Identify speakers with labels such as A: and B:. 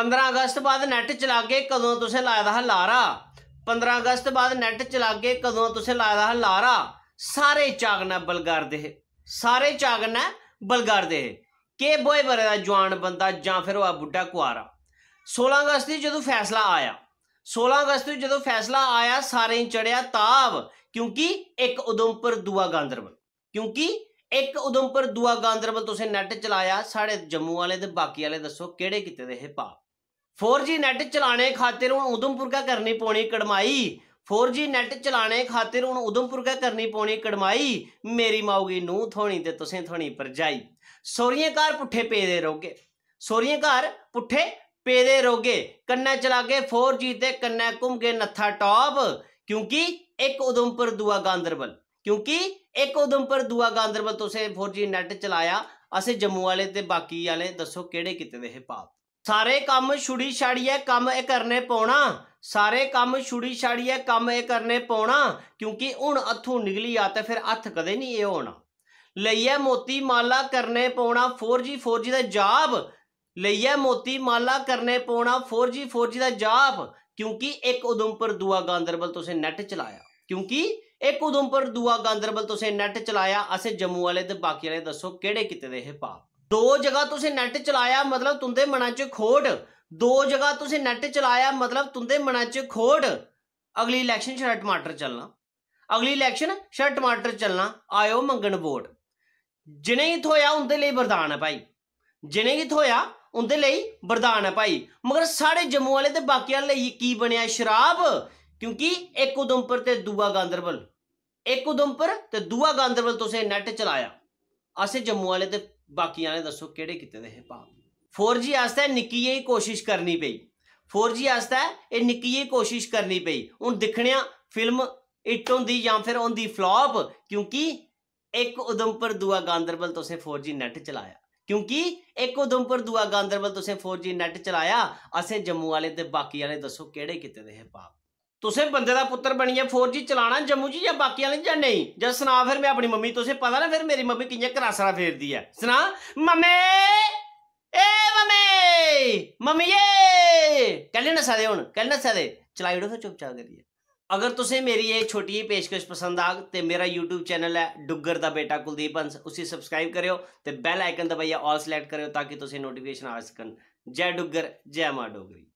A: 15 ਅਗਸਤ ਬਾਅਦ ਨੈਟ ਚਲਾ ਕੇ ਕਦੋਂ ਤੁਸੀਂ ਲਾਇਆ ਦਾ ਹਲਾਰਾ 15 ਅਗਸਤ ਬਾਅਦ ਨੈਟ ਚਲਾ ਕੇ ਕਦੋਂ ਤੁਸੀਂ ਲਾਇਆ ਦਾ ਹਲਾਰਾ ਸਾਰੇ ਚਾਗਨਾ ਬਲਗਾਰ ਦੇ ਸਾਰੇ ਚਾਗਨਾ ਬਲਗਾਰ ਦੇ ਕੇ ਬੋਏ ਬਰੇ ਦਾ ਜਵਾਨ ਬੰਦਾ ਜਾਂ ਫਿਰ ਉਹ ਬੁੱਢਾ ਕੁਆਰਾ 16 ਅਗਸਤ ਦੀ ਜਦੋਂ ਫੈਸਲਾ ਆਇਆ 16 ਅਗਸਤ ਨੂੰ ਜਦੋਂ ਫੈਸਲਾ ਆਇਆ ਸਾਰੇ ਚੜਿਆ ਤਾਬ ਕਿਉਂਕਿ ਇੱਕ ਉਦਮਪੁਰ ਦੂਆ ਗਾਂਦਰਬਲ ਕਿਉਂਕਿ ਇੱਕ ਉਦਮਪੁਰ ਦੂਆ ਗਾਂਦਰਬਲ ਤੁਸੀਂ ਨੈਟ ਚਲਾਇਆ ਸਾਡੇ ਜੰਮੂ ਵਾਲੇ ਤੇ ਬਾਕੀ ਵਾਲੇ ਦੱਸੋ ਕਿਹੜੇ ਕਿਤੇ ਦੇ ਹੈ ਪਾਪ 4G ਨੈਟ ਚਲਾਣੇ ਖਾਤਰ ਹੁਣ ਉਦਮਪੁਰ ਕਾ ਕਰਨੀ ਪੋਣੀ ਕੜਮਾਈ 4G ਨੈਟ ਚਲਾਣੇ ਖਾਤਰ ਹੁਣ ਉਦਮਪੁਰ ਕਾ ਕਰਨੀ ਪੋਣੀ ਕੜਮਾਈ ਮੇਰੀ ਮਾਉਗੀ ਨੂੰ ਥੋਣੀ ਤੇ ਤੁਸੀਂ ਥੋਣੀ ਪਰਜਾਈ ਸੋਰੀਆਂ ਘਰ ਪੁੱਠੇ ਪੇਦੇ ਰੋਗੇ ਸੋਰੀਆਂ ਘਰ ਪੁੱਠੇ ਪੇਦੇ ਰੋਗੇ ਕੰਨਾ ਚਲਾ ਕੇ 4G ਤੇ ਕੰਨਾ ਘੁੰਮ ਕੇ ਨੱਥਾ ਟੌਪ ਕਿਉਂਕਿ ਇੱਕ ਉਦਮਪੁਰ ਦੂਆ ਗਾਂਦਰਬਲ ਕਿਉਂਕਿ ਇੱਕ ਉਦਮਪੁਰ ਦੂਆ ਗਾਂਦਰਬਲ ਤੁਸੀਂ 4G ਨੈਟ ਚਲਾਇਆ ਅਸੀਂ ਜੰਮੂ ਵਾਲੇ ਤੇ ਬਾਕੀ ਵਾਲੇ ਦੱਸੋ ਕਿਹੜੇ ਕਿਤੇ ਦੇ ਹੈ ਪਾਪ ਸਾਰੇ ਕੰਮ ਛੁੜੀ ਛਾੜੀਏ ਕੰਮ ਇਹ ਕਰਨੇ ਪਉਣਾ ਸਾਰੇ ਕੰਮ ਛੁੜੀ ਛਾੜੀਏ ਕੰਮ ਇਹ ਕਰਨੇ ਪਉਣਾ ਕਿਉਂਕਿ ਹੁਣ ਅਥੂ ਨਿਕਲੀ ਆ ਤੇ ਫਿਰ ਹੱਥ ਕਦੇ ਨਹੀਂ ਇਹ ਹੋਣਾ ਲਈਏ ਮੋਤੀ ਮਾਲਾ ਕਰਨੇ ਪਉਣਾ 4G 4G ਦਾ ਜਾਬ ਲਈਏ ਮੋਤੀ ਮਾਲਾ ਕਰਨੇ ਪਉਣਾ 4G 4G ਦਾ ਜਾਬ ਕਿਉਂਕਿ ਇੱਕ ਉਦਮਪੁਰ ਦੂਆ ਗਾਂਦਰਬਲ ਤੁਸੀਂ ਨੈਟ ਚਲਾਇਆ ਕਿਉਂਕਿ ਇੱਕ ਉਦਮਪੁਰ ਦੂਆ ਗਾਂਦਰਬਲ ਤੁਸੀਂ ਨੈਟ ਚਲਾਇਆ ਅਸੀਂ ਜੰਮੂ ਵਾਲੇ ਤੇ ਬਾਕੀ ਵਾਲੇ ਦੱਸੋ ਕਿਹੜੇ ਕਿਤੇ ਦੇ ਇਹ ਪਾਪ ਦੋ ਜਗ੍ਹਾ ਤੁਸੀਂ ਨੈਟ ਚਲਾਇਆ ਮਤਲਬ ਤੁੰਦੇ ਮਨਾਂ 'ਚ ਖੋਟ ਦੋ ਜਗ੍ਹਾ ਤੁਸੀਂ ਨੈਟ ਚਲਾਇਆ ਮਤਲਬ ਤੁੰਦੇ ਮਨਾਂ 'ਚ ਖੋਟ ਅਗਲੀ ਇਲੈਕਸ਼ਨ ਸ਼ਰਟ ਟਮਾਟਰ ਚੱਲਣਾ ਅਗਲੀ ਇਲੈਕਸ਼ਨ ਸ਼ਰਟ ਟਮਾਟਰ ਚੱਲਣਾ ਆਇਓ ਮੰਗਣ ਵੋਟ ਜਿਨੇ ਹੀ ਥੋਇਆ ਉਹਦੇ ਲਈ ਵਰਦਾਨ ਹੈ ਭਾਈ ਜਿਨੇ ਹੀ ਥੋਇਆ ਉਹਦੇ ਲਈ ਵਰਦਾਨ ਹੈ ਭਾਈ ਮਗਰ ਸਾਡੇ ਜੰਮੂ ਵਾਲੇ ਤੇ ਵਾਲੇ ਲਈ ਕੀ ਬਣਿਆ ਸ਼ਰਾਬ ਕਿਉਂਕਿ ਇੱਕ ਉਦਮਪੁਰ ਤੇ ਦੂਆ ਗਾਂਦਰਬਲ ਇੱਕ ਉਦਮਪੁਰ ਤੇ ਦੂਆ ਗਾਂਦਰਬਲ ਤੁਸੀਂ ਨੈਟ ਚਲਾਇਆ ਅਸੀਂ ਜੰਮੂ ਵਾਲੇ ਤੇ ਬਾਕੀ ਵਾਲੇ ਦੱਸੋ ਕਿਹੜੇ ਕਿਤੇ ਦੇ ਹੈ ਪਾਪ 4G ਆਸਤੇ ਨਿੱਕੀ ਜਿਹੀ ਕੋਸ਼ਿਸ਼ ਕਰਨੀ ਪਈ 4G ਆਸਤੇ ਇਹ ਨਿੱਕੀ ਜਿਹੀ ਕੋਸ਼ਿਸ਼ ਕਰਨੀ ਪਈ ਹੁਣ ਦੇਖਣਿਆ ਫਿਲਮ ਇਟ ਹੁੰਦੀ ਜਾਂ ਫਿਰ ਹੁੰਦੀ ਫਲॉप ਕਿਉਂਕਿ ਇੱਕ ਉਦਮਪੁਰ ਦੁਆ ਗਾਂਦਰਬਲ ਤੁਸੀਂ 4G ਨੈਟ ਚਲਾਇਆ ਕਿਉਂਕਿ ਇੱਕ ਉਦਮਪੁਰ ਦੁਆ ਗਾਂਦਰਬਲ ਤੁਸੀਂ 4G ਨੈਟ ਚਲਾਇਆ ਅਸੀਂ ਜੰਮੂ ਵਾਲੇ ਤੇ ਬਾਕੀ ਵਾਲੇ ਦੱਸੋ ਕਿਹੜੇ ਕਿਤੇ ਦੇ ਹੈ ਪਾਪ ਤੁਸੀਂ ਬੰਦੇ ਦਾ ਪੁੱਤਰ ਬਣੀਏ 4G ਚਲਾਣਾ ਜੰਮੂ ਜੀ ਜਾਂ ਬਾਕੀਆਂ ਲਈ ਜਾਂ ਨਹੀਂ ਜਦ ਸੁਣਾ ਫਿਰ ਮੈਂ ਆਪਣੀ ਮੰਮੀ ਤੁਸੀਂ ਪਤਾ ਨਾ ਫਿਰ ਮੇਰੀ ਮੰਮੀ ਕਿੰਨੇ ਕਰਾਸਰਾ ਫੇਰਦੀ ਆ ਸੁਣਾ ਮਮੇ ਏ ਮੰਮੇ ਮੰਮੀਏ ਕੱਲੇ ਨਾ ਸਾਦੇ ਹੁਣ ਕੱਲੇ ਨਾ ਸਾਦੇ ਚਲਾਈ ਡੋ ਫਿਰ ਚੁੱਪਚਾਪ ਕਰੀ ਅਗਰ ਤੁਸੀਂ ਮੇਰੀ ਇਹ ਛੋਟੀ ਜਿਹੀ ਪੇਸ਼ਕਸ਼ ਪਸੰਦ ਆ ਤੇ ਮੇਰਾ YouTube ਚੈਨਲ ਹੈ ਡੁੱਗਰ ਦਾ ਬੇਟਾ ਕੁਲਦੀਪ ਹੰਸ ਉਸੇ ਸਬਸਕ੍ਰਾਈਬ ਕਰਿਓ ਤੇ ਬੈਲ ਆਈਕਨ ਦਬਾਈਏ ਆਲ ਸਿਲੈਕਟ ਕਰਿਓ ਤਾਂ ਕਿ ਤੁਸੀਂ ਨੋਟੀਫਿਕੇਸ਼ਨ ਆ ਸਕਣ ਜੈ ਡੁੱਗਰ ਜੈ ਮਾ ਡੋਗਰੀ